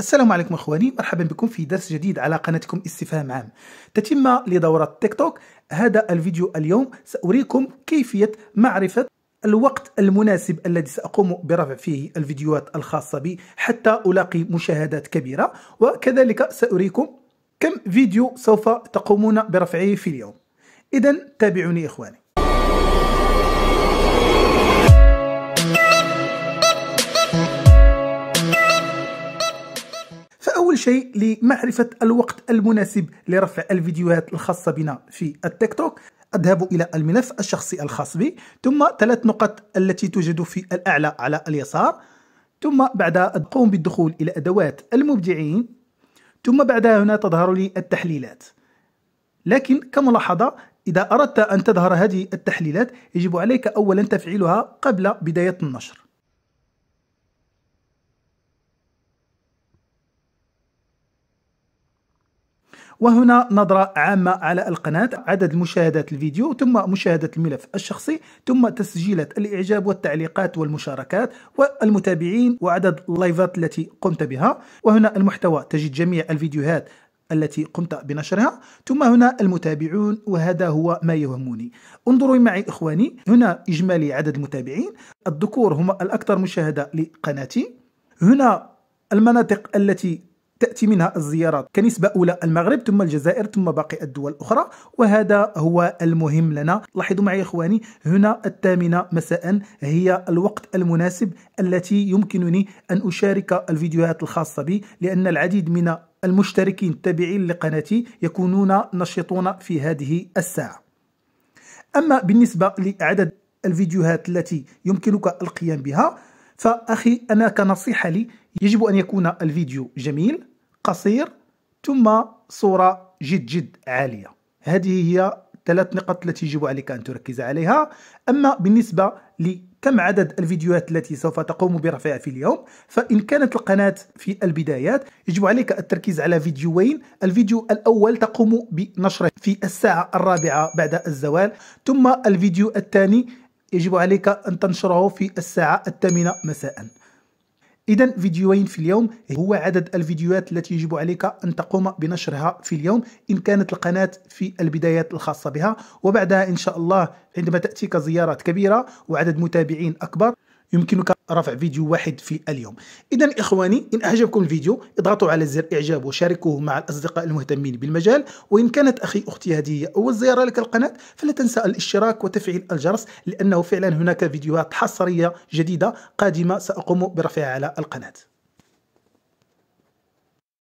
السلام عليكم اخواني مرحبا بكم في درس جديد على قناتكم استفهام عام تتم لدورة تيك توك هذا الفيديو اليوم سأريكم كيفية معرفة الوقت المناسب الذي سأقوم برفع فيه الفيديوهات الخاصة بي حتى ألاقي مشاهدات كبيرة وكذلك سأريكم كم فيديو سوف تقومون برفعه في اليوم إذا تابعوني إخواني شيء لمعرفة الوقت المناسب لرفع الفيديوهات الخاصة بنا في التيك توك أذهب إلى الملف الشخصي الخاص بي ثم ثلاث نقط التي توجد في الأعلى على اليسار ثم بعدها أقوم بالدخول إلى أدوات المبدعين ثم بعدها هنا تظهر لي التحليلات لكن كملاحظة إذا أردت أن تظهر هذه التحليلات يجب عليك أولا تفعيلها قبل بداية النشر وهنا نظرة عامة على القناة عدد مشاهدات الفيديو ثم مشاهدة الملف الشخصي ثم تسجيلات الإعجاب والتعليقات والمشاركات والمتابعين وعدد اللايفات التي قمت بها وهنا المحتوى تجد جميع الفيديوهات التي قمت بنشرها ثم هنا المتابعون وهذا هو ما يهمني انظروا معي إخواني هنا إجمالي عدد المتابعين الذكور هم الأكثر مشاهدة لقناتي هنا المناطق التي تأتي منها الزيارات كنسبة أولى المغرب ثم الجزائر ثم باقي الدول الأخرى وهذا هو المهم لنا لاحظوا معي إخواني هنا الثامنة مساء هي الوقت المناسب التي يمكنني أن أشارك الفيديوهات الخاصة بي لأن العديد من المشتركين التابعين لقناتي يكونون نشطون في هذه الساعة أما بالنسبة لعدد الفيديوهات التي يمكنك القيام بها فأخي أنا كنصيحة لي يجب أن يكون الفيديو جميل قصير ثم صورة جد جد عالية هذه هي ثلاث نقاط التي يجب عليك أن تركز عليها أما بالنسبة لكم عدد الفيديوهات التي سوف تقوم برفعها في اليوم فإن كانت القناة في البدايات يجب عليك التركيز على فيديوين الفيديو الأول تقوم بنشره في الساعة الرابعة بعد الزوال ثم الفيديو الثاني يجب عليك أن تنشره في الساعة الثامنة مساءً إذا فيديوين في اليوم هو عدد الفيديوهات التي يجب عليك أن تقوم بنشرها في اليوم إن كانت القناة في البدايات الخاصة بها وبعدها إن شاء الله عندما تأتيك زيارات كبيرة وعدد متابعين أكبر يمكنك رفع فيديو واحد في اليوم اذا اخواني ان اعجبكم الفيديو اضغطوا على زر اعجاب وشاركوه مع الاصدقاء المهتمين بالمجال وان كانت اخي اختي هديه اول زياره لك القناه فلا تنسى الاشتراك وتفعيل الجرس لانه فعلا هناك فيديوهات حصريه جديده قادمه ساقوم برفعها على القناه